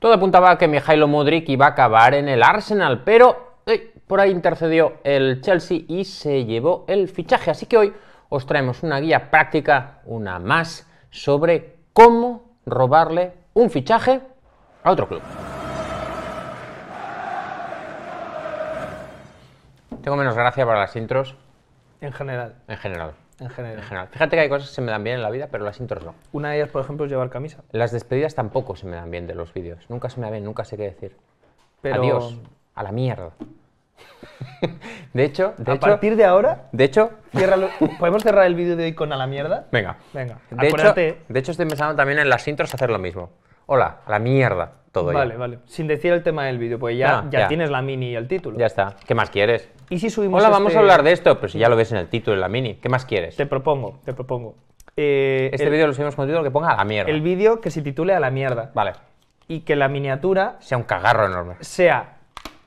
Todo apuntaba a que Mijailo Modric iba a acabar en el Arsenal, pero por ahí intercedió el Chelsea y se llevó el fichaje. Así que hoy os traemos una guía práctica, una más, sobre cómo robarle un fichaje a otro club. Tengo menos gracia para las intros. En general. En general. En general. Fíjate que hay cosas que se me dan bien en la vida, pero las intros no. Una de ellas, por ejemplo, es llevar camisa. Las despedidas tampoco se me dan bien de los vídeos. Nunca se me dan bien, nunca sé qué decir. Pero... Adiós, a la mierda. de hecho, de a partir de ahora, de hecho, podemos cerrar el vídeo de hoy con a la mierda. Venga, venga. De, hecho, de hecho, estoy pensando también en las intros hacer lo mismo hola, a la mierda, todo Vale, vale. Sin decir el tema del vídeo, pues ya, ya, tienes la mini y el título. Ya está, ¿qué más quieres? Y si subimos Hola, vamos a este hablar de esto, pero si ya lo ves en el título, en la mini, ¿qué más quieres? Te propongo, te propongo. Eh, este vídeo lo subimos con el título que ponga a la mierda. el vídeo que se titule A la mierda. Vale, Y que la miniatura sea un cagarro enorme. sea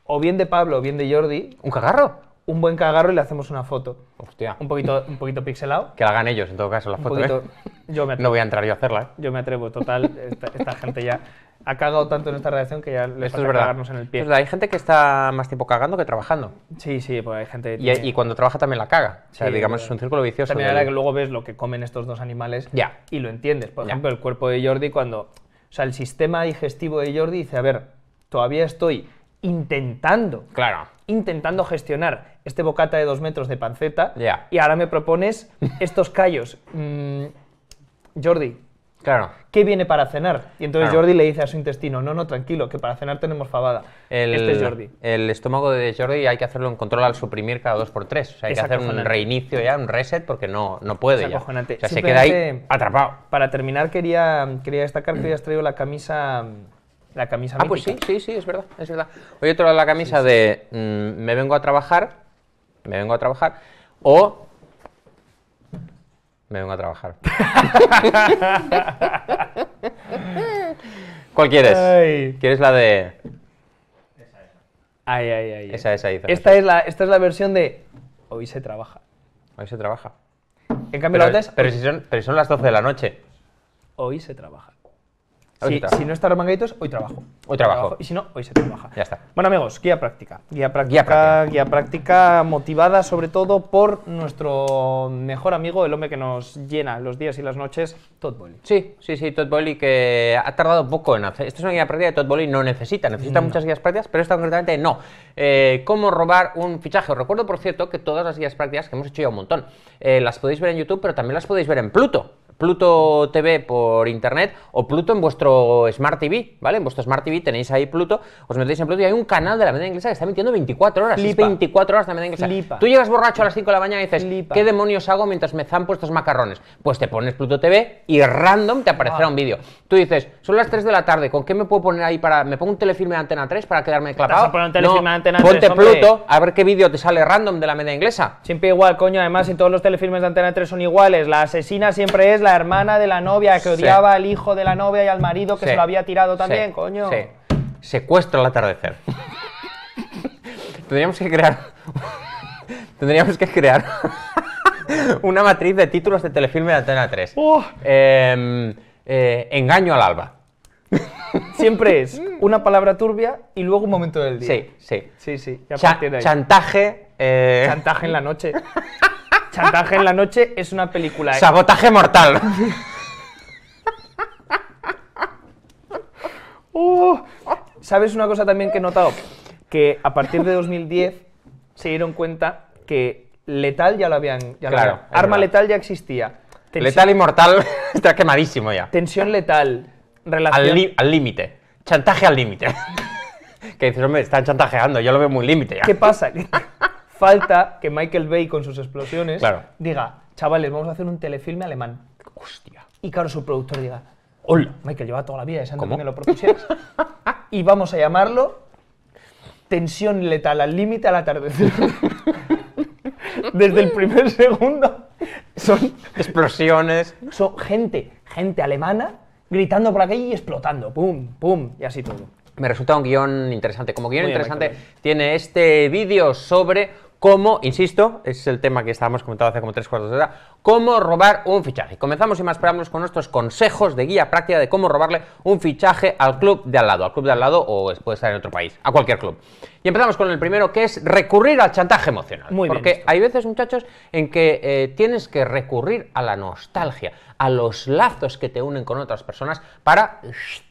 o bien de Pablo o bien de Jordi. ¿Un cagarro? un buen cagarro y le hacemos una foto. Hostia. Un poquito, un poquito pixelado. Que la hagan ellos, en todo caso, la foto. ¿eh? yo No voy a entrar yo a hacerla, ¿eh? Yo me atrevo, total. Esta, gente ya ha cagado tanto en esta relación que ya le Esto es cagarnos en el pie. hay gente que está más tiempo cagando que trabajando. Sí, sí, pues hay gente... Y, cuando trabaja también la caga. O sea, digamos, es un círculo vicioso. También ahora que luego ves lo que comen estos dos animales ya. y lo entiendes. Por ejemplo, el cuerpo de Jordi cuando... O sea, el sistema digestivo de Jordi dice, a ver, todavía estoy intentando. Claro. Intentando gestionar este bocata de dos metros de panceta. Y ahora me propones estos callos. Mm, Jordi. Claro. ¿Qué viene para cenar? Y entonces Jordi le dice a su intestino, no, no, tranquilo, que para cenar tenemos fabada. El, este es Jordi. El estómago de Jordi hay que hacerlo en control al suprimir cada dos por tres. hay que hacer un reinicio ya, un reset, porque no, no puede ya. O sea, se queda ahí atrapado. Para terminar, quería, quería destacar que hoy has traído la camisa mm, la camisa Ah, pues sí, sí, sí, es verdad, es verdad. Hoy otro la camisa de mm, me vengo a trabajar, me vengo a trabajar, o me vengo a trabajar. ¿Cuál quieres? ¿Quieres la de...? Esa, esa. Ay, Esa, esa, Esta, Es la, esta es la versión de hoy se trabaja. Hoy se trabaja. En cambio, pero, Pero pero si son las 12 de la noche. Hoy se trabaja si, no está los hoy trabajo. Hoy trabajo. Y si no, hoy se trabaja. Ya está. Bueno, amigos, guía práctica. Guía práctica, guía práctica. motivada sobre todo por nuestro mejor amigo, el hombre que nos llena los días y las noches, Todd Boyle. Sí, sí, sí, Todd Boyle que ha tardado poco en hacer. Esto es una guía práctica de Todd Boyle no necesita. Necesita muchas guías prácticas, pero esta concretamente no. Eh, ¿Cómo robar un fichaje? Os recuerdo, por cierto, que todas las guías prácticas que hemos hecho ya un montón, eh, las podéis ver en YouTube, pero también las podéis ver en Pluto. Pluto TV por internet o Pluto en vuestro Smart TV, ¿vale? En vuestro Smart TV tenéis ahí Pluto, os metéis en Pluto y hay un canal de la media inglesa que está metiendo 24 horas. 24 horas de la media inglesa. Tú llegas borracho a las 5 de la mañana y dices, ¿qué demonios hago mientras me zampo estos macarrones? Pues te pones Pluto TV y random te aparecerá ah. un vídeo. Tú dices, son las 3 de la tarde, ¿con qué me puedo poner ahí para... ¿Me pongo un telefilme de Antena 3 para quedarme clavado? No, ponte Pluto a ver qué vídeo te sale random de la media inglesa. Siempre igual, coño. Además, si todos los telefilmes de Antena 3 son iguales, la asesina siempre es la hermana de la novia que odiaba al hijo de la novia y al marido que se lo había tirado también, coño. Sí. Secuestro al atardecer. Tendríamos que crear. Tendríamos que crear una matriz de títulos de telefilme de Antena 3. Em, eh, engaño al alba. Siempre es una palabra turbia y luego un momento del día. Sí, sí. Sí, sí. chantaje. Eh. Chantaje en la noche. Chantaje en la noche es una película. Sabotaje mortal. Uh, ¿Sabes una cosa también que he notado? Que a partir de 2010 se dieron cuenta que Letal ya lo habían. claro. Arma Letal ya existía. letal y mortal está quemadísimo ya. Tensión letal. Al límite. Chantaje al límite. que dices, hombre, están chantajeando, yo lo veo muy límite ya. ¿Qué pasa? falta que Michael Bay con sus explosiones diga, chavales, vamos a hacer un telefilme alemán. Hostia. Y claro, su productor diga, hola, Michael, lleva toda la vida deseando que me lo propusieras. y vamos a llamarlo Tensión letal al límite al atardecer. Desde el primer segundo son explosiones. Son gente, gente alemana gritando por aquí y explotando. Pum, pum, y así todo. Me resulta un guión interesante. Como guión interesante, tiene este vídeo sobre cómo, insisto, es el tema que estábamos comentando hace como tres cuartos de hora, cómo robar un fichaje. Comenzamos y más esperamos, con nuestros consejos de guía práctica de cómo robarle un fichaje al club de al lado, al club de al lado o puede estar en otro país, a cualquier club. Y empezamos con el primero, que es recurrir al chantaje emocional. Muy porque hay veces, muchachos, en que eh, tienes que recurrir a la nostalgia, a los lazos que te unen con otras personas para shh,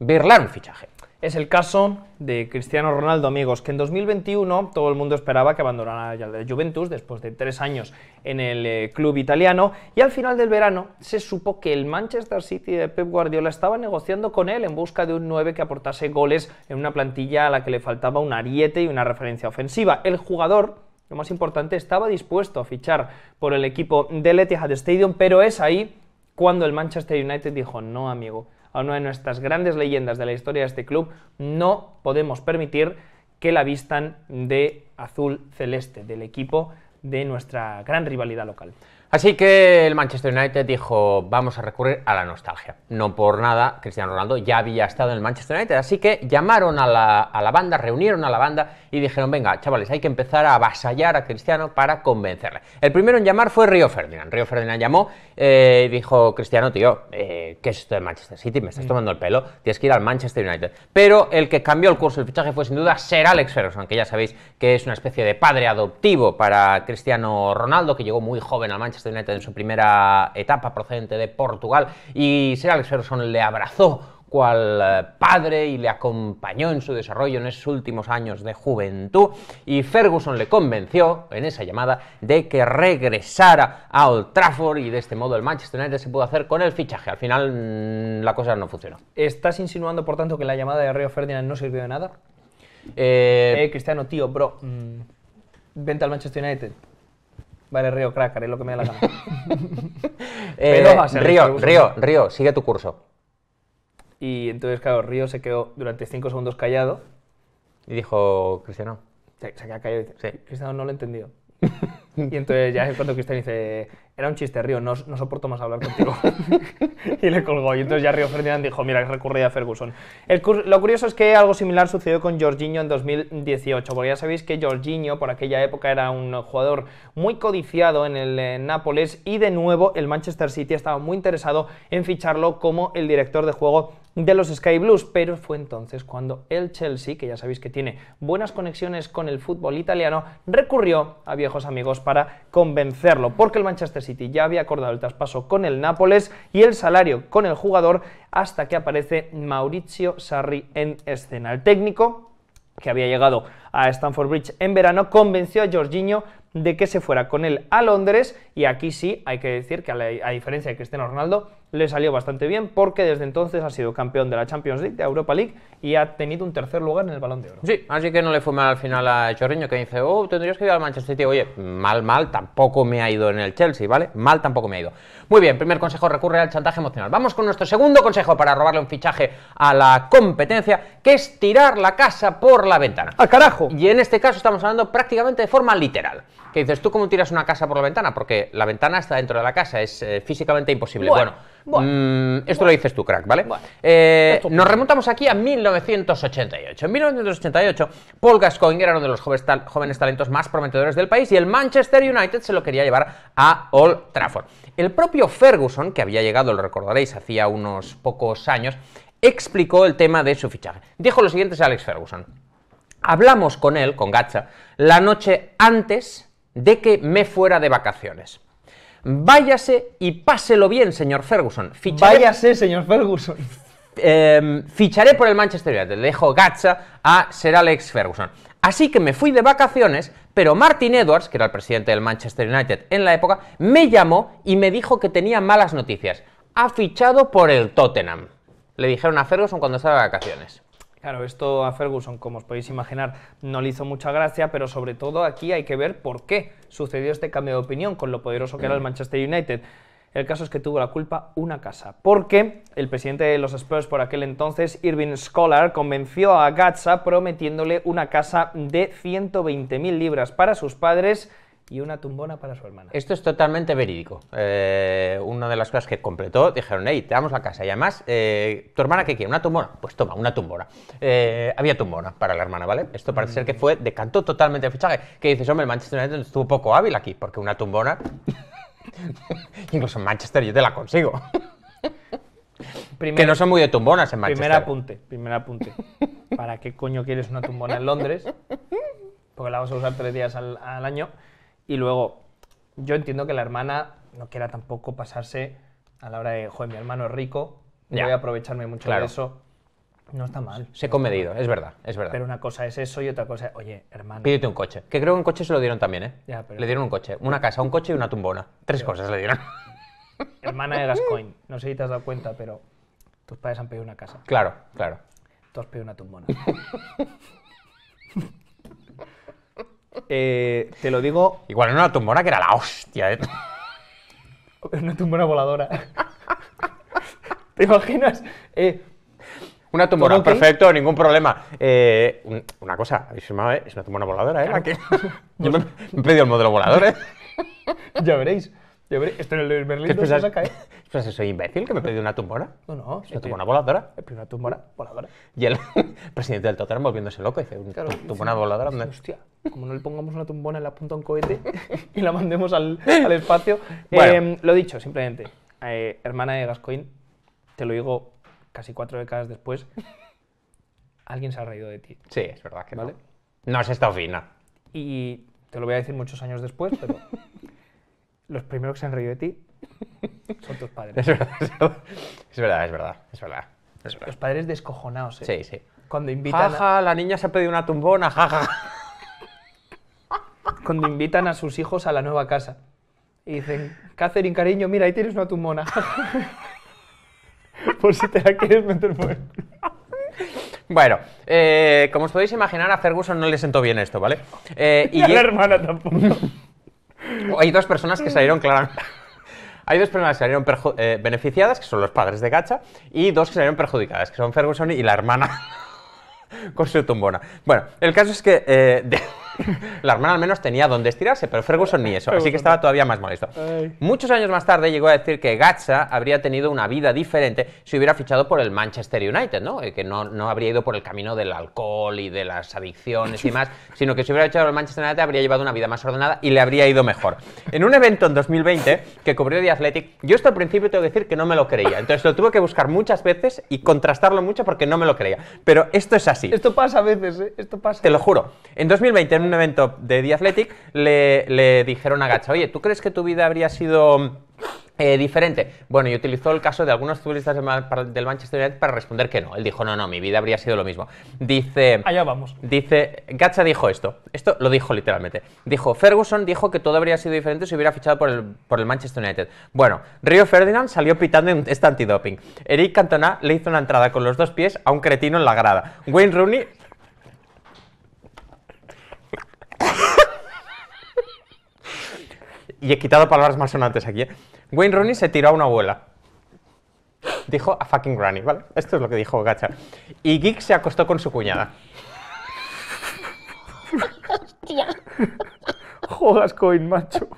un fichaje. Es el caso de Cristiano Ronaldo, amigos, que en 2021 todo el mundo esperaba que abandonara la Juventus después de tres años en el eh, club italiano y al final del verano se supo que el Manchester City de Pep Guardiola estaba negociando con él en busca de un 9 que aportase goles en una plantilla a la que le faltaba un ariete y una referencia ofensiva. El jugador lo más importante, estaba dispuesto a fichar por el equipo del Etihad Stadium, pero es ahí cuando el Manchester United dijo, no amigo, a una de nuestras grandes leyendas de la historia de este club, no podemos permitir que la vistan de azul celeste, del equipo de nuestra gran rivalidad local. Así que el Manchester United dijo, vamos a recurrir a la nostalgia. No por nada, Cristiano Ronaldo ya había estado en el Manchester United, así que llamaron a la, a la, banda, reunieron a la banda y dijeron, venga, chavales, hay que empezar a avasallar a Cristiano para convencerle. El primero en llamar fue Río Ferdinand. Río Ferdinand llamó eh, y dijo, Cristiano, tío, eh, ¿qué es esto de Manchester City? Me estás mm. tomando el pelo, tienes que ir al Manchester United. Pero el que cambió el curso del fichaje fue sin duda ser Alex Ferguson, que ya sabéis que es una especie de padre adoptivo para Cristiano Ronaldo, que llegó muy joven al Manchester en su primera etapa procedente de Portugal y Sir Alex Ferguson le abrazó cual eh, padre y le acompañó en su desarrollo en esos últimos años de juventud y Ferguson le convenció en esa llamada de que regresara a Old Trafford y de este modo el Manchester United se pudo hacer con el fichaje. Al final mm, la cosa no funcionó. ¿Estás insinuando por tanto que la llamada de Río Ferdinand no sirvió de nada? Eh, eh, Cristiano, tío, bro, venta mm, vente al Manchester United. Vale, Río, crack, haré lo que me da la gana. Eh, Río, Río, Río, sigue tu curso. Y entonces, claro, Río se quedó durante cinco segundos callado. Y dijo, Cristiano. Se, se callado y dice, sí. Cristiano no lo he entendido. y entonces ya es cuando Cristiano dice, era un chiste, Río, no, no soporto más hablar contigo. y le colgó. Y entonces ya Río Ferdinand dijo, mira, recurría a Ferguson. lo curioso es que algo similar sucedió con Jorginho en 2018, porque ya sabéis que Jorginho por aquella época era un jugador muy codiciado en el Nápoles y de nuevo el Manchester City estaba muy interesado en ficharlo como el director de juego de los Sky Blues, pero fue entonces cuando el Chelsea, que ya sabéis que tiene buenas conexiones con el fútbol italiano, recurrió a viejos amigos para convencerlo, porque el Manchester City ya había acordado el traspaso con el Nápoles y el salario con el jugador hasta que aparece Maurizio Sarri en escena. El técnico que había llegado a Stamford Bridge en verano, convenció a Jorginho de que se fuera con él a Londres y aquí sí hay que decir que a, a diferencia de Cristiano Ronaldo, le salió bastante bien porque desde entonces ha sido campeón de la Champions League, de Europa League y ha tenido un tercer lugar en el Balón de Oro. Sí, así que no le fue mal al final a Chorriño que dice, oh, tendrías que ir al Manchester City. Oye, mal, mal, tampoco me ha ido en el Chelsea, ¿vale? Mal tampoco me ha ido. Muy bien, primer consejo, recurre al chantaje emocional. Vamos con nuestro segundo consejo para robarle un fichaje a la competencia, que es tirar la casa por la ventana. ¡Al ¡Ah, carajo! Y en este caso estamos hablando prácticamente de forma literal. Que dices, ¿tú cómo tiras una casa por la ventana? Porque la ventana está dentro de la casa, es eh, físicamente imposible. bueno bueno, mm, esto lo dices tú, crack, ¿vale? Eh, nos remontamos aquí a 1988. En 1988, Paul Gascoigne era uno de los jóvenes, talentos más prometedores del país y el Manchester United se lo quería llevar a Old Trafford. El propio Ferguson, que había llegado, lo recordaréis, hacía unos pocos años, explicó el tema de su fichaje. Dijo lo siguiente a Alex Ferguson. Hablamos con él, con Gacha, la noche antes de que me fuera de vacaciones. Váyase y páselo bien, señor Ferguson. Váyase, señor Ferguson. Em, ficharé por el Manchester United. Le dejo gacha a ser Alex Ferguson. Así que me fui de vacaciones, pero Martin Edwards, que era el presidente del Manchester United en la época, me llamó y me dijo que tenía malas noticias. Ha fichado por el Tottenham. Le dijeron a Ferguson cuando estaba de vacaciones. Claro, esto a Ferguson, como os podéis imaginar, no le hizo mucha gracia, pero sobre todo aquí hay que ver por qué sucedió este cambio de opinión con lo poderoso que era el mm. Manchester United. El caso es que tuvo la culpa una casa, porque el presidente de los Spurs por aquel entonces, Irving Scholar, convenció a Gatza prometiéndole una casa de 120.000 libras para sus padres y una tumbona para su hermana. Esto es totalmente verídico. Eh, una de las cosas que completó, dijeron, hey, te damos la casa. Y además, eh, ¿tu hermana qué quiere? ¿Una tumbona? Pues toma, una tumbona. Eh, había tumbona para la hermana, ¿vale? Esto parece ser que mm. fue, decantó totalmente el fichaje. Que dices, hombre, el Manchester United estuvo poco hábil aquí, porque una tumbona... Incluso en Manchester yo te la consigo. que no son muy de tumbonas en Manchester. Primer apunte, primer apunte. ¿Para qué coño quieres una tumbona en Londres? Porque la vas a usar tres días al año. Y luego, yo entiendo que la hermana no quiera tampoco pasarse a la hora de, joder, mi hermano es rico, ya. voy a aprovecharme mucho de eso. No está mal. Se comedido, es verdad, es verdad. Pero una cosa es eso y otra cosa es, oye, hermano. Pídete un coche. Que creo que un coche se lo dieron también, ¿eh? Le dieron un coche, una casa, un coche y una tumbona. Tres cosas le dieron. Hermana de Gascoigne. No sé si te has dado cuenta, pero tus padres han pedido una casa. Claro, claro. Tú has pedido una tumbona. Eh, te lo digo. Igual en una tumbona que era la hostia. ¿eh? Una tumbona voladora. ¿Te imaginas? Eh, una tumbona, perfecto, ningún problema. Eh, una cosa, ¿eh? Es una tumbona voladora, ¿eh? Yo me, he pedido el modelo volador, ¿eh? ya veréis esto en el Berlín no se saca, ¿eh? que soy imbécil que me pedí una tumbona. No, no. ¿Una tumbona voladora. El una tumbona voladora. Y el presidente del Tottenham volviéndose loco. Dice, claro, tumbona voladora. Hostia, como no le pongamos una tumbona en la punta a un cohete y la mandemos al, espacio. Bueno. Eh, lo dicho, simplemente. Eh, hermana de Gascoigne, te lo digo casi cuatro décadas después. Alguien se ha reído de ti. Sí, es verdad que ¿vale? no. No has estado fina. Y te lo voy a decir muchos años después, pero los primeros que se han reído de ti son tus padres. Es verdad, es verdad, es verdad. Los padres descojonados, ¿eh? Sí, sí. Cuando invitan. Jaja, a... la niña se ha pedido una tumbona, jaja. Cuando invitan a sus hijos a la nueva casa y dicen, Catherine, cariño, mira, ahí tienes una tumbona. por si te la quieres meter fuera. Bueno, eh, como os podéis imaginar, a Ferguson no le sentó bien esto, ¿vale? Eh, y, a la hermana tampoco. Hay dos personas que salieron claramente. Hay dos personas que salieron eh, beneficiadas, que son los padres de Gacha, y dos que salieron perjudicadas, que son Ferguson y la hermana con su tumbona. Bueno, el caso es que eh, la hermana al menos tenía donde estirarse, pero Ferguson ni eso, así que estaba todavía más molesto. Muchos años más tarde llegó a decir que Gatsa habría tenido una vida diferente si hubiera fichado por el Manchester United, ¿no? Eh, que no, no habría ido por el camino del alcohol y de las adicciones y más, sino que si hubiera fichado por el Manchester United habría llevado una vida más ordenada y le habría ido mejor. En un evento en 2020 que cubrió The Athletic, yo esto al principio tengo que decir que no me lo creía, entonces lo tuve que buscar muchas veces y contrastarlo mucho porque no me lo creía, pero esto es así. Esto pasa a veces, ¿eh? Esto pasa. Te lo juro. En 2020, en evento de The Athletic le, dijeron a Gacha, oye, ¿tú crees que tu vida habría sido... Eh, diferente. Bueno, y utilizó el caso de algunos futbolistas del Manchester United para responder que no. Él dijo, no, no, mi vida habría sido lo mismo. Dice... Allá vamos. Dice, Gacha dijo esto. Esto lo dijo literalmente. Dijo, Ferguson dijo que todo habría sido diferente si hubiera fichado por el, Manchester United. Bueno, Río Ferdinand salió pitando en este antidoping. Eric Cantona le hizo una entrada con los dos pies a un cretino en la grada. Wayne Rooney y he quitado palabras más sonantes aquí. ¿eh? Wayne Rooney se tiró a una abuela. Dijo a fucking granny, ¿vale? Esto es lo que dijo Gacha. Y Geek se acostó con su cuñada. Hostia. Jogas coin, macho.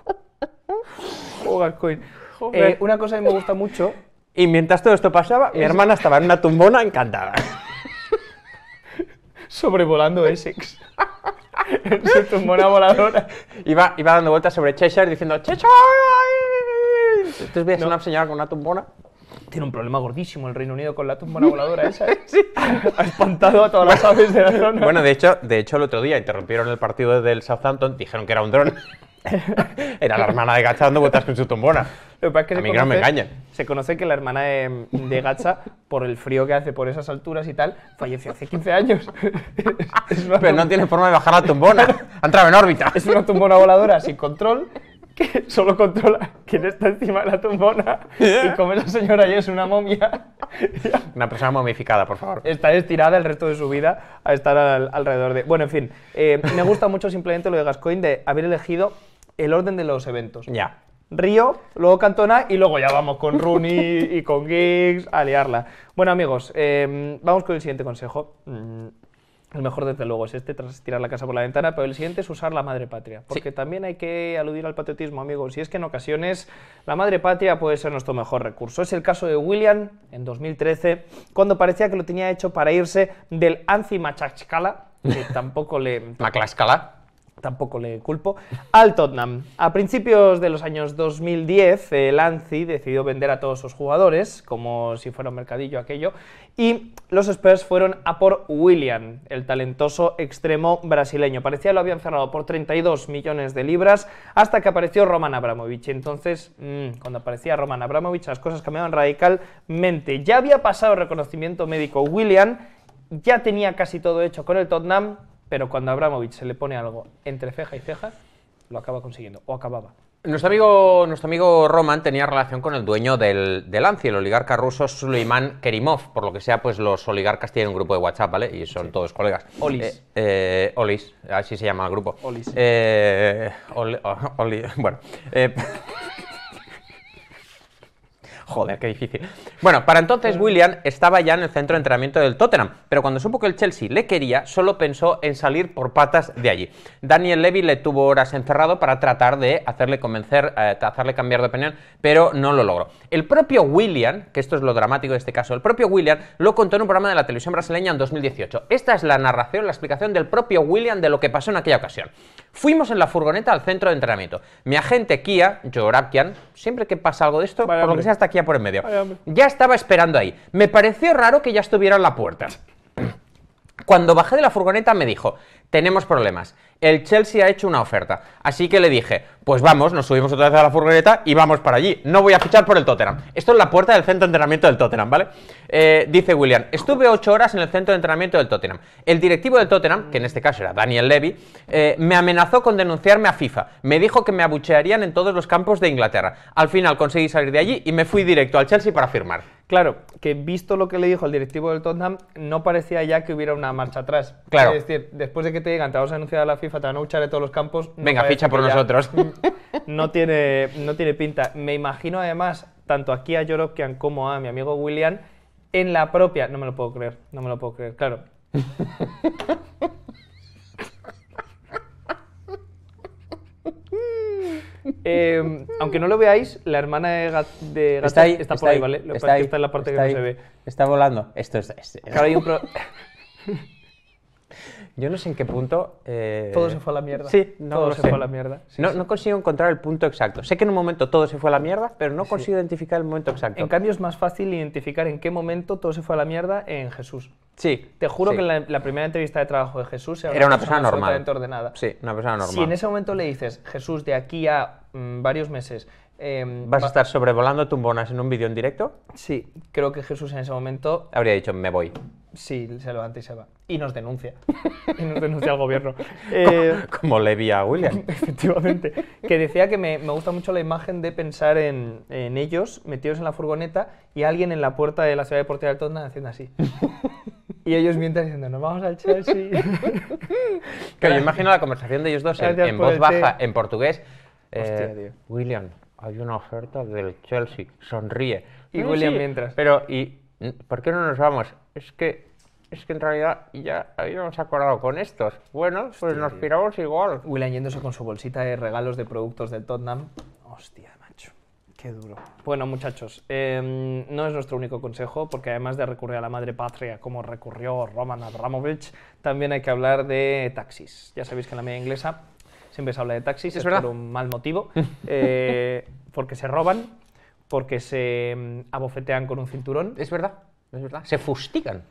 Jogas coin. Eh, eh, una cosa que me gusta mucho. Y mientras todo esto pasaba, mi hermana estaba en una tumbona encantada. Sobrevolando Essex. en su tumbona voladora. Iba, iba dando vueltas sobre Cheshire diciendo ¡Cheshire! Entonces a hacer una señal con una tumbona. Tiene un problema gordísimo el Reino Unido con la tumbona voladora esa. ¿eh? Ha espantado a todas las aves de la zona. Bueno, de hecho, de hecho el otro día interrumpieron el partido del Southampton, dijeron que era un dron. Era la hermana de Gacha dando vueltas con su tombona. Lo pasa que a mí no me engañen. Se conoce que la hermana de, Gacha, por el frío que hace por esas alturas y tal, falleció hace 15 años. Pero no tiene forma de bajar la tumbona Ha entrado en órbita. Es una tumbona voladora sin control que solo controla quién está encima de la tumbona y como esa señora ya es una momia. una persona momificada, por favor. Está estirada el resto de su vida a estar alrededor de... Bueno, en fin, eh, me gusta mucho simplemente lo de Gascoigne de haber elegido el orden de los eventos. Ya. Río, luego Cantona y luego ya vamos con Rooney y con Giggs a liarla. Bueno, amigos, em, vamos con el siguiente consejo. Mm, el mejor, desde luego, es este, tras tirar la casa por la ventana, pero el siguiente es usar la madre patria. Porque también hay que aludir al patriotismo, amigos. Y es que en ocasiones la madre patria puede ser nuestro mejor recurso. Es el caso de William en 2013, cuando parecía que lo tenía hecho para irse del Anzi Machachcala, que tampoco le tampoco le culpo, al Tottenham. A principios de los años 2010, el decidió vender a todos sus jugadores, como si fuera un mercadillo aquello, y los Spurs fueron a por William, el talentoso extremo brasileño. Parecía que lo habían cerrado por 32 millones de libras hasta que apareció Roman Abramovich. Entonces, mm, cuando aparecía Roman Abramovich, las cosas cambiaban radicalmente. Ya había pasado el reconocimiento médico William, ya tenía casi todo hecho con el Tottenham, pero cuando a Abramovich se le pone algo entre ceja y ceja, lo acaba consiguiendo, o acababa. Nuestro amigo, nuestro amigo Roman tenía relación con el dueño del, del el oligarca ruso Suleiman Kerimov. Por lo que sea, pues los oligarcas tienen un grupo de WhatsApp, ¿vale? Y son todos colegas. Olis. Eh, eh, Olis, así se llama el grupo. Olis. Eh, bueno. Eh, Joder, qué difícil. Bueno, para entonces William estaba ya en el centro de entrenamiento del Tottenham, pero cuando supo que el Chelsea le quería, solo pensó en salir por patas de allí. Daniel Levy le tuvo horas encerrado para tratar de hacerle convencer, eh, hacerle cambiar de opinión, pero no lo logró. El propio William, que esto es lo dramático de este caso, el propio William lo contó en un programa de la televisión brasileña en 2018. Esta es la narración, la explicación del propio William de lo que pasó en aquella ocasión. Fuimos en la furgoneta al centro de entrenamiento. Mi agente Kia, Jorapkian, siempre que pasa algo de esto, por lo que sea, está Kia por en medio. ya estaba esperando ahí. Me pareció raro que ya estuviera en la puerta. Cuando bajé de la furgoneta me dijo, tenemos problemas. El Chelsea ha hecho una oferta. Así que le dije, pues vamos, nos subimos otra vez a la furgoneta y vamos para allí. No voy a fichar por el Tottenham. Esto es la puerta del centro de entrenamiento del Tottenham, ¿vale? Eh, dice William, estuve ocho horas en el centro de entrenamiento del Tottenham. El directivo del Tottenham, que en este caso era Daniel Levy, eh, me amenazó con denunciarme a FIFA. Me dijo que me abuchearían en todos los campos de Inglaterra. Al final conseguí salir de allí y me fui directo al Chelsea para firmar. Claro, que visto lo que le dijo el directivo del Tottenham, no parecía ya que hubiera una marcha atrás. Claro. Es decir, después de que te digan, te vamos a anunciar a la FIFA, te van a luchar de todos los campos. Venga, ficha por nosotros. No tiene, no tiene pinta. Me imagino además, tanto aquí a Yorokian como a mi amigo William, en la propia. No me lo puedo creer, no me lo puedo creer, claro. Em, aunque no lo veáis, la hermana de, Gat, está, ahí, está, por ahí, ¿vale? está, en la parte que se ve. Está volando. Esto es. Claro, hay un pro... Yo no sé en qué punto... Eh, todo se fue a la mierda. Sí, todo se fue a la mierda. no, consigo encontrar el punto exacto. Sé que en un momento todo se fue a la mierda, pero no consigo identificar el momento exacto. En cambio es más fácil identificar en qué momento todo se fue a la mierda en Jesús. Sí. Te juro que en la, primera entrevista de trabajo de Jesús era, era una, persona, ordenada. Sí, una persona normal. Si en ese momento le dices, Jesús, de aquí a mm, varios meses Em, ¿Vas a estar sobrevolando tumbonas en un vídeo en directo? Sí, creo que Jesús en ese momento... Habría dicho, me voy. Sí, se levanta y se va. Y nos denuncia. y nos denuncia al gobierno. Eh, como, le vi a William. efectivamente. Que decía que me, gusta mucho la imagen de pensar en, ellos metidos en la furgoneta y alguien en la puerta de la ciudad deportiva de Tottenham haciendo así. y ellos mientras diciendo, nos vamos al Chelsea. que yo imagino la conversación de ellos dos en, voz baja, en portugués. Hostia, eh, tío. William, hay una oferta del Chelsea, sonríe. Y William mientras. Pero, ¿y por qué no nos vamos? Es que, es que en realidad ya habíamos acordado con estos. Bueno, pues nos piramos igual. William yéndose con su bolsita de regalos de productos del Tottenham. Hostia, macho. Qué duro. Bueno, muchachos, em, no es nuestro único consejo, porque además de recurrir a la madre patria, como recurrió Roman Abramovich, también hay que hablar de taxis. Ya sabéis que en la media inglesa siempre se habla de taxis, es, por un mal motivo, eh, porque se roban, porque se mm, abofetean con un cinturón. Es verdad, es verdad. Se fustigan.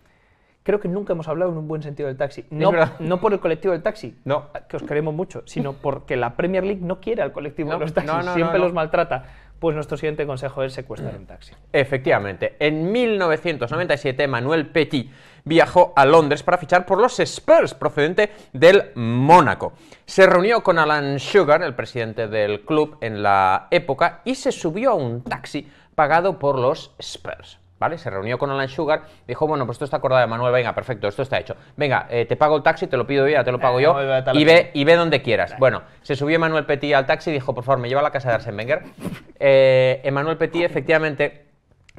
Creo que nunca hemos hablado en un buen sentido del taxi. No, no por el colectivo del taxi, no. que os queremos mucho, sino porque la Premier League no quiere al colectivo de los taxis, siempre los maltrata. Pues nuestro siguiente consejo es secuestrar un taxi. Efectivamente, en 1997 Manuel Petit viajó a Londres para fichar por los Spurs, procedente del Mónaco. Se reunió con Alan Sugar, el presidente del club en la época, y se subió a un taxi pagado por los Spurs. ¿Vale? Se reunió con Alan Sugar, dijo, bueno, pues esto está acordado de Manuel, venga, perfecto, esto está hecho. Venga, eh, te pago el taxi, te lo pido ya te lo pago eh, yo, y, ve, y ve donde quieras. Bueno, se subió Manuel Petit al taxi y dijo, por favor, me lleva a la casa de Arsenwenger. Eh, Emmanuel Petit, efectivamente,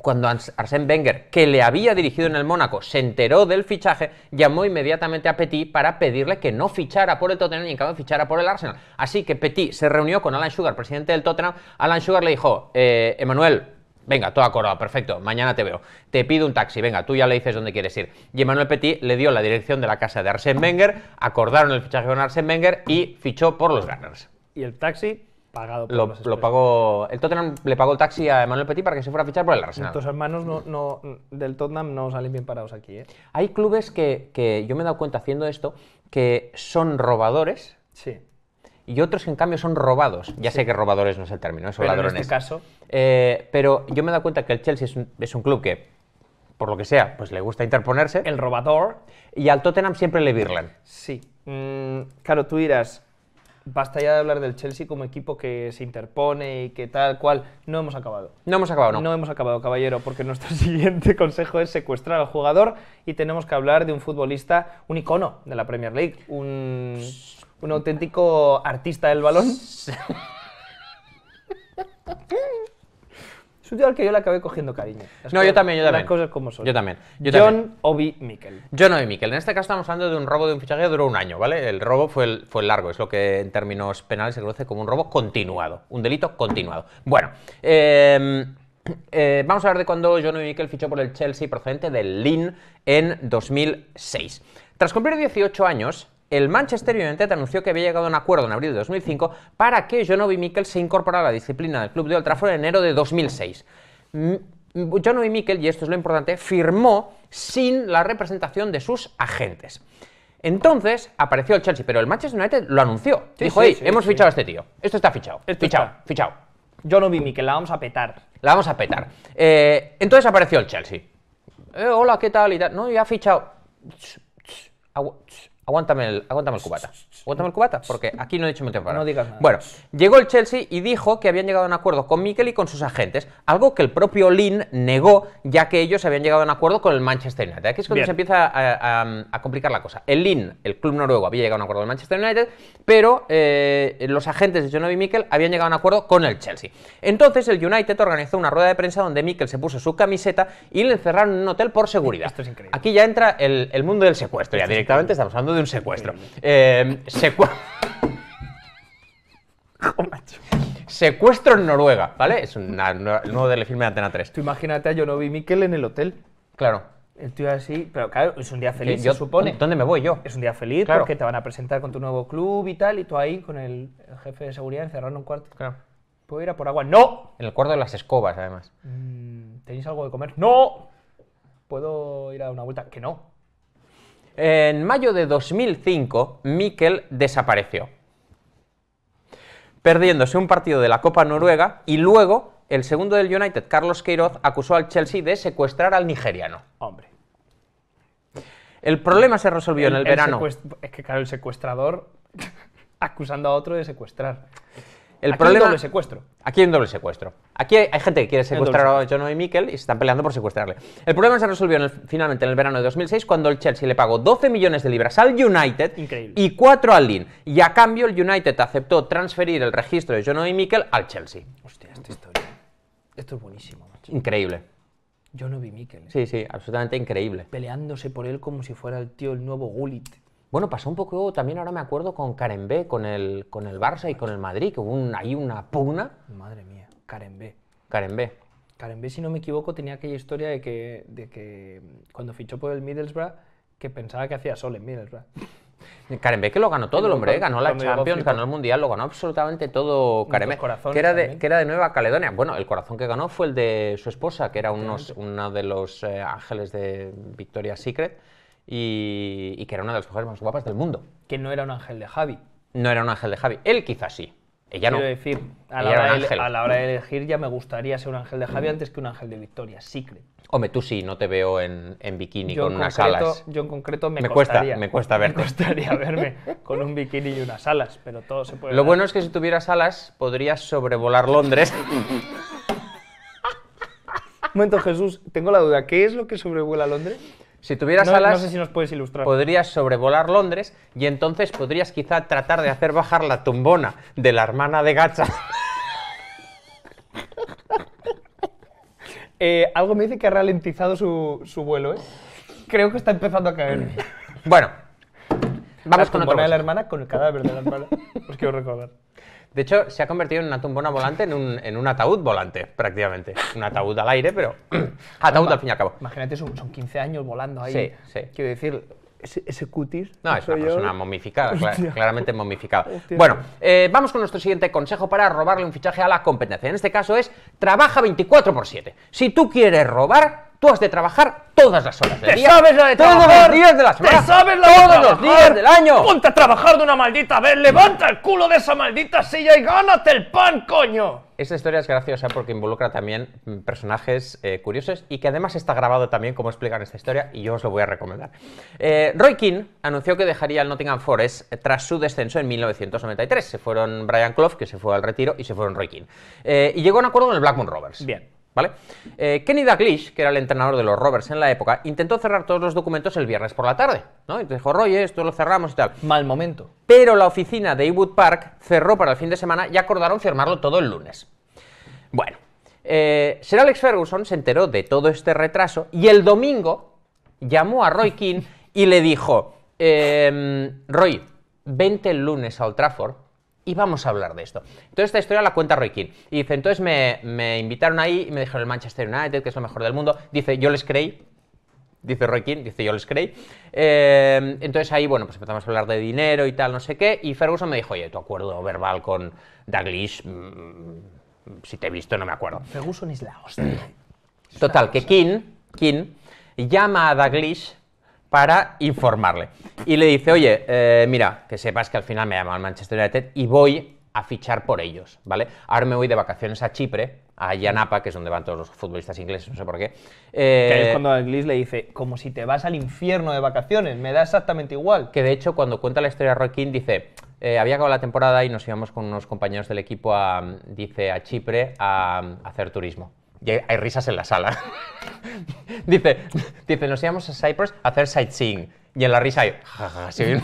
cuando Arsène Wenger, que le había dirigido en el Mónaco, se enteró del fichaje, llamó inmediatamente a Petit para pedirle que no fichara por el Tottenham y en cambio fichara por el Arsenal. Así que Petit se reunió con Alan Sugar, presidente del Tottenham. Alan Sugar le dijo, Emanuel, eh, Venga, todo acordado, perfecto, mañana te veo. Te pido un taxi, venga, tú ya le dices dónde quieres ir. Y Emmanuel Petit le dio la dirección de la casa de Arsène Wenger, acordaron el fichaje con Arsène Wenger y fichó por los Gunners. ¿Y el taxi? lo, el Tottenham le pagó el taxi a Manuel Petit para que se fuera a fichar por el Arsenal. Tus hermanos no, del Tottenham no salen bien parados aquí. ¿eh? Hay clubes que, yo me he dado cuenta haciendo esto que son robadores sí. y otros en cambio son robados. Ya sé que robadores no es el término, eso pero ladrones. En este caso. Eh, pero yo me he dado cuenta que el Chelsea es un, club que por lo que sea, pues le gusta interponerse. El robador. Y al Tottenham siempre le birlan. Sí. Mm, claro, tú irás basta ya de hablar del Chelsea como equipo que se interpone y que tal cual. No hemos acabado. No hemos acabado, no. No hemos acabado, caballero, porque nuestro siguiente consejo es secuestrar al jugador y tenemos que hablar de un futbolista, un icono de la Premier League, un, un auténtico artista del balón. un que yo le acabé cogiendo cariño. no, yo también, yo también. Las cosas como son. Yo también. John Obi Mikkel. John Obi Mikkel. En este caso estamos hablando de un robo de un fichaje que duró un año, ¿vale? El robo fue, fue largo, es lo que en términos penales se conoce como un robo continuado, un delito continuado. Bueno, em, eh, vamos a ver de cuando John Obi Mikkel fichó por el Chelsea procedente del Lin en 2006. Tras cumplir 18 años, el Manchester United anunció que había llegado a un acuerdo en abril de 2005 para que Jonovi Mikkel se incorporara a la disciplina del club de Old en enero de 2006. Mm, mm, Jonovi Mikkel, y esto es lo importante, firmó sin la representación de sus agentes. Entonces apareció el Chelsea, pero el Manchester United lo anunció. Dijo, hemos fichado a este tío. Esto está fichado. fichado, fichado. Jonovi Mikel, la vamos a petar. La vamos a petar. Eh, entonces apareció el Chelsea. Eh, hola, ¿qué tal? Y No, ha fichado aguántame el, cubata. Aguántame el cubata, porque aquí no he dicho mucho tiempo. Bueno, llegó el Chelsea y dijo que habían llegado a un acuerdo con Mikel y con sus agentes, algo que el propio Lin negó, ya que ellos habían llegado a un acuerdo con el Manchester United. Aquí es cuando se empieza a, complicar la cosa. El Lin, el club noruego, había llegado a un acuerdo con el Manchester United, pero eh, los agentes de Jonovi Mikel habían llegado a un acuerdo con el Chelsea. Entonces el United organizó una rueda de prensa donde Mikel se puso su camiseta y le encerraron en un hotel por seguridad. Esto es increíble. Aquí ya entra el, mundo del secuestro, ya directamente estamos hablando de un secuestro. Eh, secuestro en Noruega, ¿vale? Es el nuevo del de Antena 3. Tú imagínate a vi Mikkel en el hotel. Claro. El tío así, pero claro, es un día feliz, yo, se supone. ¿Dónde me voy yo? Es un día feliz porque te van a presentar con tu nuevo club y tal, y tú ahí con el, jefe de seguridad encerrado en un cuarto. Claro. ¿Puedo ir a por agua? ¡No! En el cuarto de las escobas, además. Mm, ¿Tenéis algo de comer? ¡No! ¿Puedo ir a una vuelta? Que no. En mayo de 2005, Mikkel desapareció, perdiéndose un partido de la Copa Noruega y luego el segundo del United, Carlos Queiroz, acusó al Chelsea de secuestrar al nigeriano. Hombre. El problema se resolvió en el, el verano. Es que, claro, el secuestrador acusando a otro de secuestrar. El aquí problema, hay doble secuestro. Aquí hay un doble secuestro. Aquí hay, gente que quiere secuestrar a John y Mikel y se están peleando por secuestrarle. El problema se resolvió finalmente en el verano de 2006 cuando el Chelsea le pagó 12 millones de libras al United y 4 al Lin. Y a cambio el United aceptó transferir el registro de John y al Chelsea. Hostia, esta historia. Esto es buenísimo, macho. Increíble. Yo no vi Sí, sí, absolutamente increíble. Peleándose por él como si fuera el tío el nuevo Gullit. Bueno, pasó un poco también, ahora me acuerdo, con Karen B, con el, con el Barça y con el Madrid, que hubo ahí una pugna. Madre mía, Karen B. Karen B. Karen B, si no me equivoco, tenía aquella historia de que, de que cuando fichó por el Middlesbrough, que pensaba que hacía sol en Middlesbrough. Karen B, que lo ganó todo el hombre, ¿eh? ganó la Champions, ganó el Mundial, lo ganó absolutamente todo Karen B, que era, de, que era de Nueva Caledonia. Bueno, el corazón que ganó fue el de su esposa, que era uno de los eh, ángeles de Victoria's Secret y, que era una de las mujeres más guapas del mundo. Que no era un ángel de Javi. No era un ángel de Javi. Él quizás sí. Ella Quiero no. decir, a la, hora de, elegir ya me gustaría ser un ángel de Javi antes que un ángel de Victoria, sí creo. Hombre, tú sí, no te veo en, bikini con unas alas. Yo en concreto me, cuesta, me cuesta verme. verme con un bikini y unas alas, pero todo se puede. Lo bueno es que si tuvieras alas podrías sobrevolar Londres. un momento, Jesús, tengo la duda, ¿qué es lo que sobrevuela Londres? Si tuvieras alas, podrías sobrevolar Londres y entonces podrías quizá tratar de hacer bajar la tumbona de la hermana de Gacha. Eh, algo me dice que ha ralentizado su, vuelo, ¿eh? Creo que está empezando a caer. Bueno, vamos la con la hermana con el cadáver de la hermana. Os quiero recordar. De hecho, se ha convertido en una tumbona volante, en un, ataúd volante, prácticamente. Un ataúd al aire, pero ataúd al fin y al cabo. Imagínate, son, son 15 años volando ahí. Sí, Quiero decir, ese, cutis. No, es una momificada, claramente momificada. Bueno, eh, vamos con nuestro siguiente consejo para robarle un fichaje a la competencia. En este caso es, trabaja 24 x 7. Si tú quieres robar, tú has de trabajar todas las horas del día. sabes la de todos los días de la semana. sabes la todos los días del año. Ponte a trabajar de una maldita vez, levanta el culo de esa maldita silla y gánate el pan, coño. Esta historia es graciosa porque involucra también mm, personajes eh, curiosos y que además está grabado también como explican esta historia y yo os lo voy a recomendar. Eh, Roy King anunció que dejaría el Nottingham Forest eh, tras su descenso en 1993. Se fueron Brian Clough, que se fue al retiro, y se fueron Roy King. y llegó a un acuerdo con el Blackburn Rovers. Bien. ¿Vale? Eh, Kenny que era el entrenador de los Rovers en la época, intentó cerrar todos los documentos el viernes por la tarde, ¿no? Y dijo, Roy, esto lo cerramos y tal. Mal momento. Pero la oficina de Ewood Park cerró para el fin de semana y acordaron firmarlo todo el lunes. Bueno, eh, Sir Alex Ferguson se enteró de todo este retraso y el domingo llamó a Roy King y le dijo, em, Roy, vente el lunes a Old Trafford y vamos a hablar de esto. Entonces, esta historia la cuenta Roy Y dice, entonces me, invitaron ahí y me dijeron el Manchester United, que es lo mejor del mundo. Dice, yo les creí. Dice Roy dice, yo les creí. Eh, entonces ahí, bueno, pues empezamos a hablar de dinero y tal, no sé qué. Y Ferguson me dijo, oye, tu acuerdo verbal con Daglish? Mm, si te he visto, no me acuerdo. Ferguson es la hostia. Total, que King, King llama a Douglas para informarle. Y le dice, oye, eh, mira, que sepas que al final me llama Manchester United y voy a fichar por ellos, ¿vale? Ahora me voy de vacaciones a Chipre, a Yanapa, que es donde van todos los futbolistas ingleses, no sé por qué. que eh, cuando a le dice, como si te vas al infierno de vacaciones, me da exactamente igual. Que de hecho, cuando cuenta la historia de Roy dice, eh, había acabado la temporada y nos íbamos con unos compañeros del equipo a, dice, a Chipre a hacer turismo. Y hay, risas en la sala. dice, dice, nos íbamos a Cyprus a hacer sightseeing. Y en la risa hay...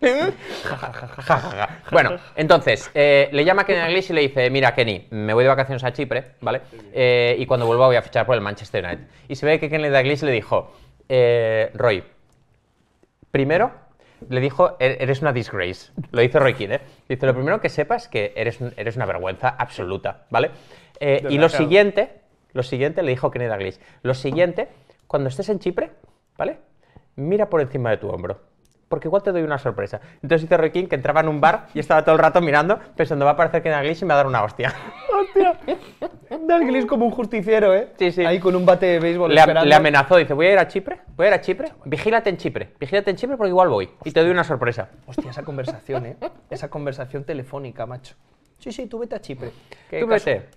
bueno, entonces, eh, le llama a Kenny English y le dice, mira Kenny, me voy de vacaciones a Chipre, ¿vale? Eh, y cuando vuelva voy a fichar por el Manchester United. Y se ve que Kenny English le dijo, eh, Roy, primero le dijo, er-, eres una disgrace. Lo dice Roy King, ¿eh? Dice, lo primero que sepas es que eres, una vergüenza absoluta, ¿vale? Eh, y lo siguiente, lo siguiente, le dijo Kenny Dalglish, lo siguiente, cuando estés en Chipre, ¿vale? Mira por encima de tu hombro. Porque igual te doy una sorpresa. Entonces dice Roy King que entraba en un bar y estaba todo el rato mirando, pensando, va a aparecer Kenny Dalglish y me va a dar una hostia. Hostia. es como un justiciero, ¿eh? Sí, sí. Ahí con un bate de béisbol le, Le amenazó, dice, voy a ir a Chipre, voy a ir a Chipre, vigílate en Chipre, vigílate en Chipre porque igual voy. Y te doy una sorpresa. Hostia, esa conversación, ¿eh? Esa conversación telefónica, macho. Sí, sí, tú vete a Chipre.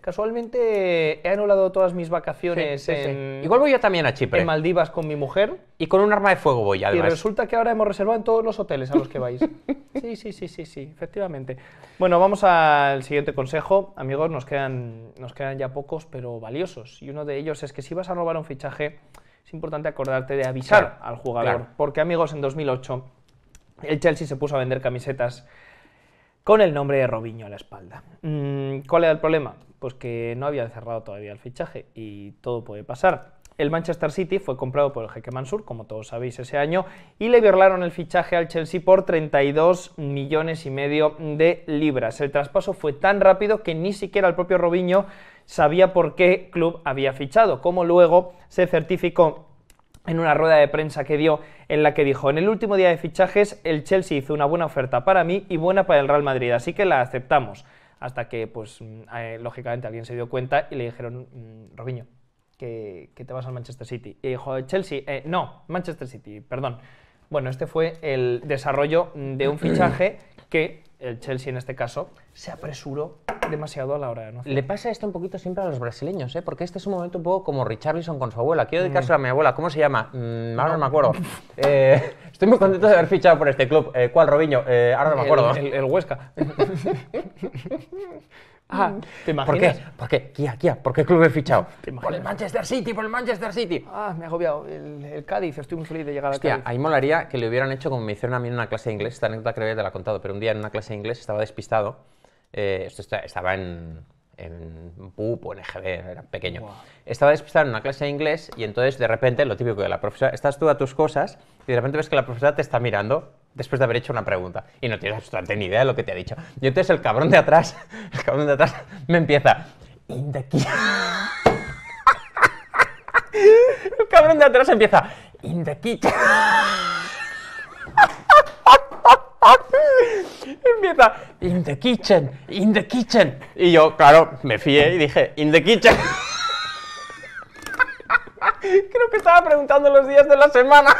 Casualmente he anulado todas mis vacaciones en... Igual voy yo también a Chipre. En Maldivas con mi mujer. Y con un arma de fuego voy, además. Y resulta que ahora hemos reservado en todos los hoteles a los que vais. sí, sí, sí, sí, sí, efectivamente. Bueno, vamos al siguiente consejo. Amigos, nos quedan, nos quedan ya pocos, pero valiosos. Y uno de ellos es que si vas a robar un fichaje, es importante acordarte de avisar al jugador. Porque, amigos, en 2008 el Chelsea se puso a vender camisetas con el nombre de Robiño a la espalda. Mm, ¿Cuál era el problema? Pues que no había cerrado todavía el fichaje y todo puede pasar. El Manchester City fue comprado por el Jeque Mansur, como todos sabéis, ese año, y le violaron el fichaje al Chelsea por 32 millones y medio de libras. El traspaso fue tan rápido que ni siquiera el propio Robinho sabía por qué club había fichado, como luego se certificó en una rueda de prensa que dio en la que dijo, en el último día de fichajes el Chelsea hizo una buena oferta para mí y buena para el Real Madrid, así que la aceptamos. Hasta que, pues, mm, eh, lógicamente alguien se dio cuenta y le dijeron, mm, Robiño que, que, te vas al Manchester City. Y dijo, Chelsea, eh, no, Manchester City, perdón. Bueno, este fue el desarrollo de un fichaje que el Chelsea en este caso se apresuró demasiado a la hora de no Le pasa esto un poquito siempre a los brasileños, ¿eh? porque este es un momento un poco como Richarlison con su abuela. Quiero dedicarse mm. a mi abuela, ¿cómo se llama? Mm, ahora no. me acuerdo. Eh, estoy muy contento de haber fichado por este club. Eh, ¿Cuál, Robinho? Eh, ahora no me acuerdo. el Huesca. Ah, ¿Te imaginas? ¿Por qué? ¿Por qué? Kia, Kia, ¿por qué club he fichado? Por el Manchester City, por el Manchester City. Ah, me ha agobiado. El, Cádiz, estoy muy feliz de llegar Hostia, a Cádiz. ahí molaría que le hubieran hecho como me hicieron a mí en una clase de inglés. Esta anécdota creo que te la he contado, pero un día en una clase de inglés estaba despistado. Eh, estaba en, en PUP o en EGB, era pequeño. Estaba despistado en una clase de inglés y entonces de repente, lo típico de la profesora, estás tú a tus cosas y de repente ves que la profesora te está mirando después de haber hecho una pregunta y no tienes absolutamente ni idea de lo que te ha dicho. Y entonces el cabrón de atrás, el cabrón de atrás me empieza, in the kitchen. El cabrón de atrás empieza, in the kitchen. empieza, in the kitchen, in the kitchen. Y yo, claro, me fié y dije, in the kitchen. Creo que estaba preguntando los días de la semana.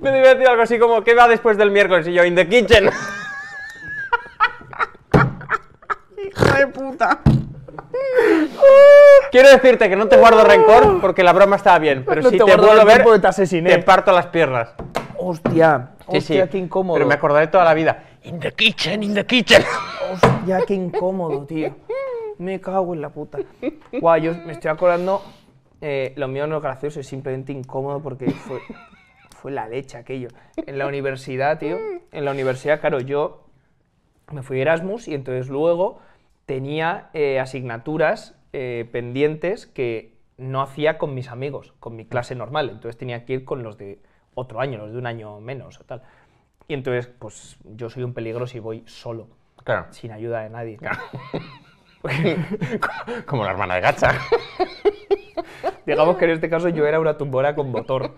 Me divertí algo así como, ¿qué va después del miércoles? Y yo, in the kitchen. Hija de puta. Quiero decirte que no te guardo rencor porque la broma estaba bien, pero si te, vuelvo a ver, te, parto las piernas. Hostia, hostia, qué incómodo. Pero me acordaré toda la vida. In the kitchen, in the kitchen. Hostia, qué incómodo, tío. Me cago en la puta. Guau, yo me estoy acordando. Eh, lo mío no es gracioso, es simplemente incómodo porque fue fue la leche aquello. En la universidad, tío, en la universidad, claro, yo me fui a Erasmus y entonces luego tenía eh, asignaturas eh, pendientes que no hacía con mis amigos, con mi clase normal. Entonces tenía que ir con los de otro año, los de un año menos o tal. Y entonces, pues yo soy un peligro si voy solo, claro. sin ayuda de nadie. Claro. Como la hermana de Gacha. Digamos que en este caso yo era una tumbora con motor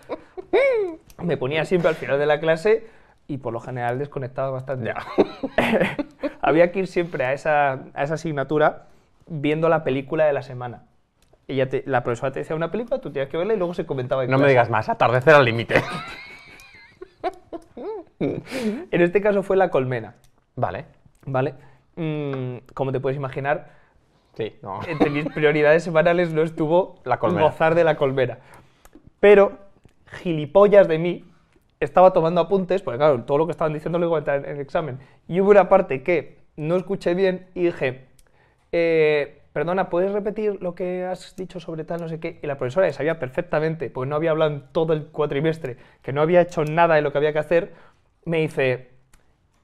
me ponía siempre al final de la clase y por lo general desconectaba bastante. Había que ir siempre a esa, asignatura viendo la película de la semana. Ella la profesora te decía una película, tú tenías que verla y luego se comentaba. no me digas más, atardecer al límite. en este caso fue La Colmena. Vale. Vale. Mm, como te puedes imaginar, sí, entre mis prioridades semanales no estuvo la colmena. gozar de La Colmena. Pero gilipollas de mí estaba tomando apuntes, porque claro, todo lo que estaban diciendo lo iba entrar en el examen. Y hubo una parte que no escuché bien y dije, eh, perdona, ¿puedes repetir lo que has dicho sobre tal, no sé qué? Y la profesora que sabía perfectamente, pues no había hablado en todo el cuatrimestre, que no había hecho nada de lo que había que hacer, me dice,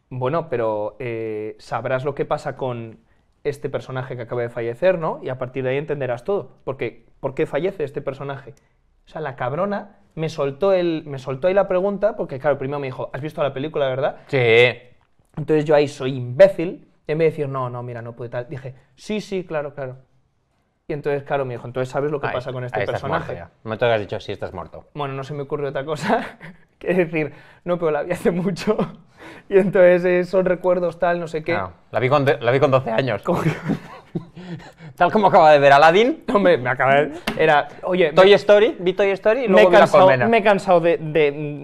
bueno, pero eh, sabrás lo que pasa con este personaje que acaba de fallecer, ¿no? Y a partir de ahí entenderás todo, porque ¿por qué fallece este personaje? O sea, la cabrona me soltó, el, me soltó ahí la pregunta, porque claro, primero me dijo, ¿has visto la película, verdad? Sí. Entonces yo ahí soy imbécil, en vez de decir, no, no, mira, no pude tal, dije, sí, sí, claro, claro. Y entonces, claro, me dijo, entonces sabes lo que pasa con este personaje. Me te has dicho, sí, estás muerto. Bueno, no se me ocurre otra cosa que decir, no, pero la vi hace mucho. y entonces eh, son recuerdos tal, no sé qué. No, ah, la, vi con la vi con 12 años. Tal como acaba de ver Aladdin. me acaba Era. Oye. Toy Story, vi Toy Story y luego me he cansado, Me he cansado de,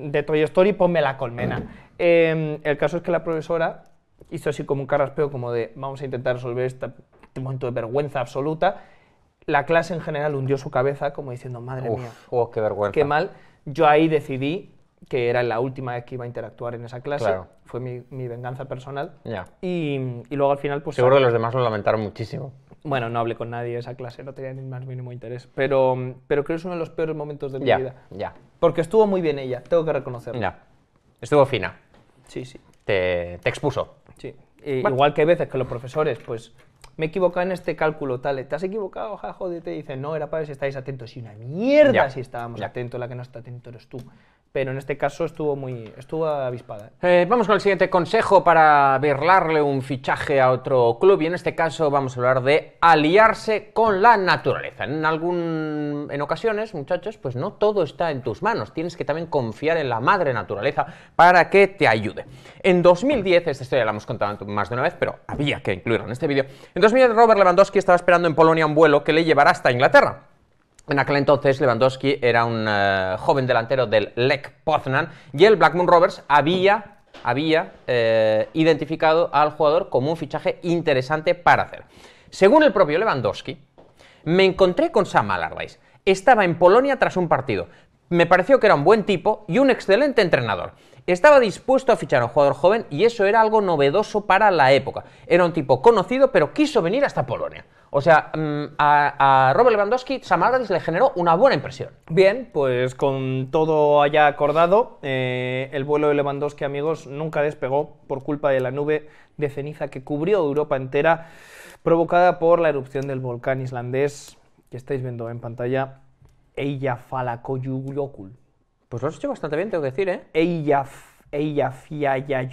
de, Toy Story, ponme la colmena. Em, el caso es que la profesora hizo así como un carraspeo, como de vamos a intentar resolver este, momento de vergüenza absoluta. La clase en general hundió su cabeza, como diciendo, madre mía. Oh, qué vergüenza. Qué mal. Yo ahí decidí que era la última vez que iba a interactuar en esa clase. Fue mi, venganza personal. Y, luego al final, pues. Seguro que los demás lo lamentaron muchísimo. Bueno, no hablé con nadie esa clase, no tenía ni más mínimo interés. Pero, pero creo que es uno de los peores momentos de mi vida. Ya. Porque estuvo muy bien ella, tengo que reconocerlo. Ya. Estuvo fina. Sí, sí. Te, expuso. Sí. Igual que hay veces que los profesores, pues. Me he equivocado en este cálculo, tal, te has equivocado, ja, joder, te dice no, era para si estáis atentos. Y una mierda si estábamos atentos, la que no está atento eres tú pero en este caso estuvo muy estuvo avispada. ¿eh? Eh, vamos con el siguiente consejo para verlarle un fichaje a otro club y en este caso vamos a hablar de aliarse con la naturaleza. En algún en ocasiones, muchachos, pues no todo está en tus manos, tienes que también confiar en la madre naturaleza para que te ayude. En 2010, esta historia la hemos contado más de una vez, pero había que incluirla en este vídeo. En 2010 Robert Lewandowski estaba esperando en Polonia un vuelo que le llevará hasta Inglaterra. En aquel entonces Lewandowski era un eh, joven delantero del Lech Poznan y el Blackburn Rovers había, eh, identificado al jugador como un fichaje interesante para hacer. Según el propio Lewandowski, me encontré con Sam Allardyce. Estaba en Polonia tras un partido. Me pareció que era un buen tipo y un excelente entrenador. Estaba dispuesto a fichar a un jugador joven y eso era algo novedoso para la época. Era un tipo conocido, pero quiso venir hasta Polonia. O sea, mm, a, Robert Lewandowski, Samaras le generó una buena impresión. Bien, pues con todo allá acordado, eh, el vuelo de Lewandowski, amigos, nunca despegó por culpa de la nube de ceniza que cubrió Europa entera, provocada por la erupción del volcán islandés que estáis viendo en pantalla, Eyjafjallajökull. Pues lo has hecho bastante bien, tengo que decir, ¿eh? Eyaf, Ella, Ella ella, Ahí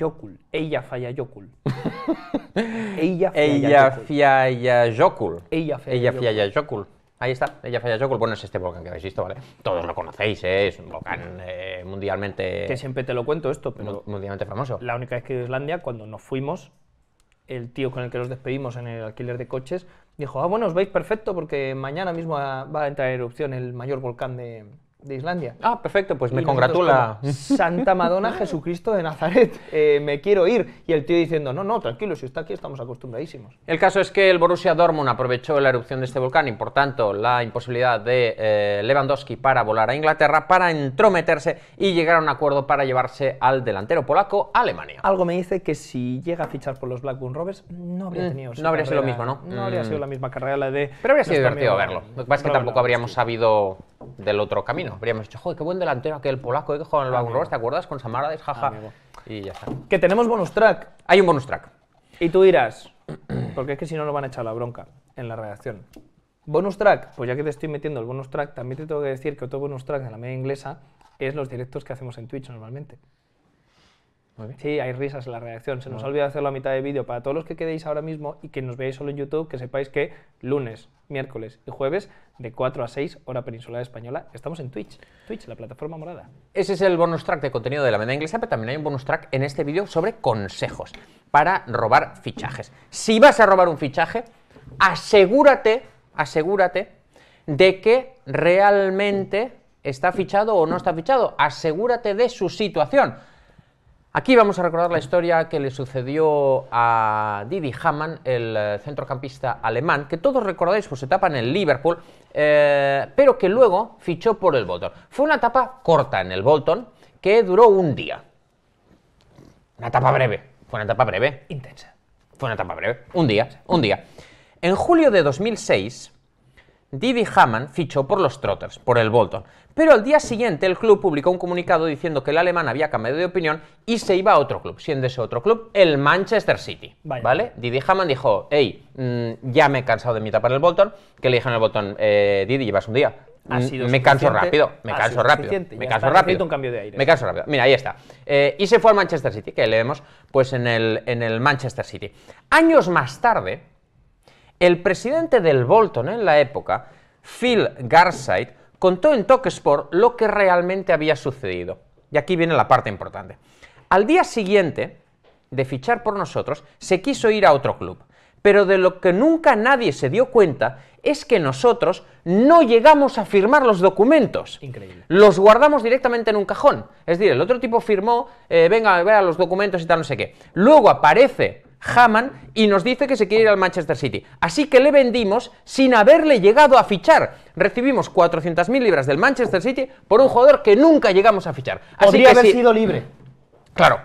está, Eyafiyayokul. Bueno, es este volcán que habéis visto, ¿vale? Todos lo conocéis, ¿eh? es un volcán eh, mundialmente... Que siempre te lo cuento esto, pero... Mundialmente famoso. La única vez que Islandia, cuando nos fuimos, el tío con el que nos despedimos en el alquiler de coches, dijo, ah, bueno, os veis perfecto porque mañana mismo va a entrar en erupción el mayor volcán de, de Islandia. Ah, perfecto, pues me congratula. Santa Madonna Jesucristo de Nazaret, eh, me quiero ir. Y el tío diciendo, no, no, tranquilo, si está aquí estamos acostumbradísimos. El caso es que el Borussia Dortmund aprovechó la erupción de este volcán y por tanto la imposibilidad de eh, Lewandowski para volar a Inglaterra para entrometerse y llegar a un acuerdo para llevarse al delantero polaco a Alemania. Algo me dice que si llega a fichar por los Blackburn Rovers no habría mm, tenido... no habría sido lo mismo, ¿no? No habría mm. sido la misma carrera la de... Pero habría sido divertido verlo. Lo que pasa es que tampoco habríamos sabido del otro camino dicho, joder, qué buen delantero aquel polaco eh, que el ¿te acuerdas? Con Samarades, jaja. Y ya está. Que tenemos bonus track. Hay un bonus track. Y tú dirás, porque es que si no lo van a echar la bronca en la redacción. Bonus track, pues ya que te estoy metiendo el bonus track, también te tengo que decir que otro bonus track en la media inglesa es los directos que hacemos en Twitch normalmente. Sí, hay risas en la reacción. Se nos olvida hacer la mitad de vídeo. Para todos los que quedéis ahora mismo y que nos veáis solo en YouTube, que sepáis que lunes, miércoles y jueves, de 4 a 6, hora peninsular española, estamos en Twitch. Twitch, la plataforma morada. Ese es el bonus track de contenido de la media inglesa, pero también hay un bonus track en este vídeo sobre consejos para robar fichajes. Si vas a robar un fichaje, asegúrate, asegúrate de que realmente está fichado o no está fichado. Asegúrate de su situación. Aquí vamos a recordar la historia que le sucedió a Didi Hamann, el eh, centrocampista alemán, que todos recordáis por su etapa en el Liverpool, eh, pero que luego fichó por el Bolton. Fue una etapa corta en el Bolton que duró un día. Una etapa breve. Fue una etapa breve. Intensa. Fue una etapa breve. Un día, un día. En julio de 2006, Didi Hamann fichó por los Trotters, por el Bolton, pero al día siguiente el club publicó un comunicado diciendo que el alemán había cambiado de opinión y se iba a otro club, siendo ese otro club el Manchester City. ¿Vale? Didi Hamann dijo, hey, mm, ya me he cansado de mi etapa en el Bolton, que le dijeron el Bolton, eh, Didi, llevas un día, mm, me canso rápido, me canso rápido, me canso rápido. Un cambio de Me canso rápido. Mira, ahí está. Eh, y se fue al Manchester City, que leemos pues en el Manchester City. Años más tarde, el presidente del Bolton en la época, Phil Garside, contó en Sport lo que realmente había sucedido. Y aquí viene la parte importante. Al día siguiente de fichar por nosotros, se quiso ir a otro club. Pero de lo que nunca nadie se dio cuenta es que nosotros no llegamos a firmar los documentos. Increíble. Los guardamos directamente en un cajón. Es decir, el otro tipo firmó, eh, venga, vea los documentos y tal, no sé qué. Luego aparece Haman y nos dice que se quiere ir al Manchester City. Así que le vendimos sin haberle llegado a fichar. Recibimos 400.000 libras del Manchester City por un jugador que nunca llegamos a fichar. Podría haber sido libre. Claro.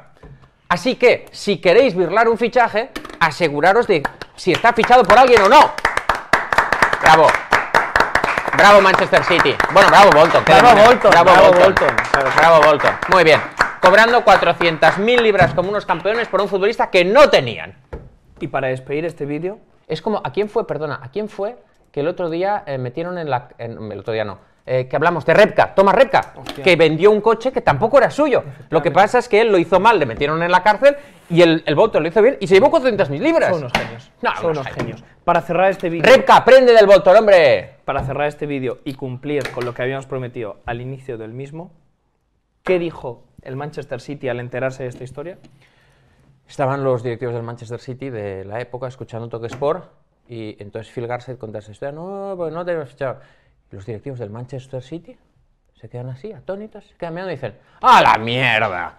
Así que, si queréis birlar un fichaje, aseguraros de si está fichado por alguien o no. Bravo. Bravo Manchester City. Bueno, bravo Bolton. Bravo Bolton. Bravo, Bolton. Bravo Bolton. Muy bien cobrando 400.000 libras como unos campeones por un futbolista que no tenían. Y para despedir este vídeo... Es como, ¿a quién fue, perdona, a quién fue que el otro día eh, metieron en la... el otro día no, eh, que hablamos de Repka, Toma, Repka, que vendió un coche que tampoco era suyo. Lo que pasa es que él lo hizo mal, le metieron en la cárcel y el, el voto lo hizo bien y se llevó 400.000 libras. Son unos genios. No, Son unos genios. Para cerrar este vídeo. Repka, aprende del voto, hombre. Para cerrar este vídeo y cumplir con lo que habíamos prometido al inicio del mismo, ¿qué dijo el Manchester City al enterarse de esta historia? Estaban los directivos del Manchester City de la época escuchando Toque Sport y entonces Phil Garcet contó esa historia, no, pues no te Los directivos del Manchester City se quedan así, atónitos, se quedan mirando y dicen, ¡a la mierda!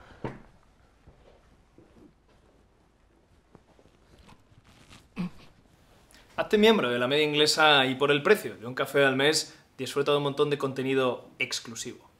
Hazte miembro de la media inglesa y por el precio de un café al mes disfruta de un montón de contenido exclusivo.